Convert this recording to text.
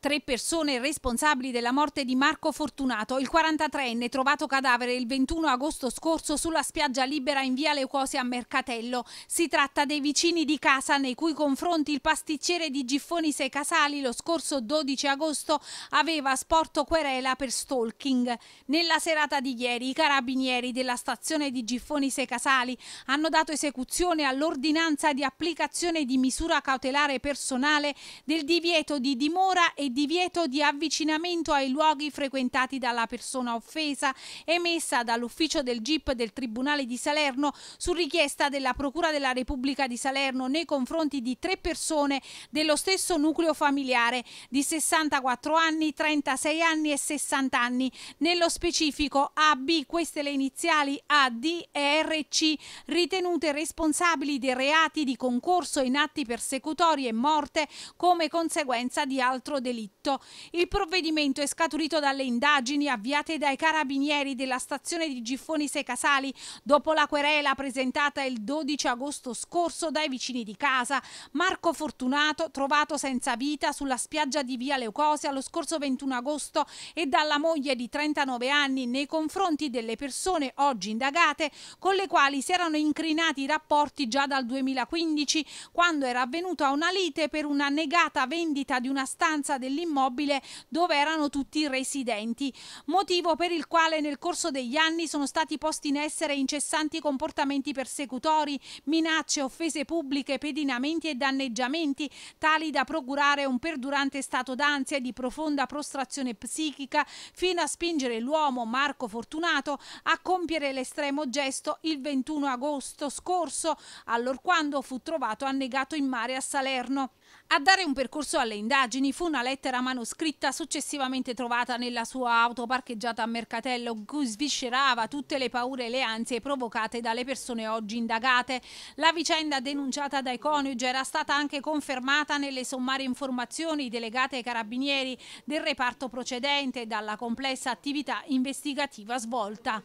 Tre persone responsabili della morte di Marco Fortunato, il 43enne trovato cadavere il 21 agosto scorso sulla spiaggia libera in via Leucosia a Mercatello. Si tratta dei vicini di casa nei cui confronti il pasticciere di Giffoni Sei Casali lo scorso 12 agosto aveva sporto querela per stalking. Nella serata di ieri i carabinieri della stazione di Giffoni Sei Casali hanno dato esecuzione all'ordinanza di applicazione di misura cautelare personale del divieto di dimora e divieto di avvicinamento ai luoghi frequentati dalla persona offesa emessa dall'ufficio del GIP del Tribunale di Salerno su richiesta della Procura della Repubblica di Salerno nei confronti di tre persone dello stesso nucleo familiare di 64 anni, 36 anni e 60 anni, nello specifico AB, queste le iniziali AD e RC, ritenute responsabili dei reati di concorso in atti persecutori e morte come conseguenza di altro delitto delitto. Il provvedimento è scaturito dalle indagini avviate dai carabinieri della stazione di Giffoni Secasali dopo la querela presentata il 12 agosto scorso dai vicini di casa. Marco Fortunato, trovato senza vita sulla spiaggia di Via Leucosia lo scorso 21 agosto e dalla moglie di 39 anni nei confronti delle persone oggi indagate con le quali si erano incrinati i rapporti già dal 2015 quando era avvenuta una lite per una negata vendita di una stanza del dell'immobile dove erano tutti residenti, motivo per il quale nel corso degli anni sono stati posti in essere incessanti comportamenti persecutori, minacce, offese pubbliche, pedinamenti e danneggiamenti, tali da procurare un perdurante stato d'ansia e di profonda prostrazione psichica fino a spingere l'uomo Marco Fortunato a compiere l'estremo gesto il 21 agosto scorso, allorquando fu trovato annegato in mare a Salerno. A dare un percorso alle indagini fu una lettera manoscritta successivamente trovata nella sua auto parcheggiata a Mercatello, in cui sviscerava tutte le paure e le ansie provocate dalle persone oggi indagate. La vicenda denunciata dai coniugi era stata anche confermata nelle sommarie informazioni delegate ai carabinieri del reparto procedente dalla complessa attività investigativa svolta.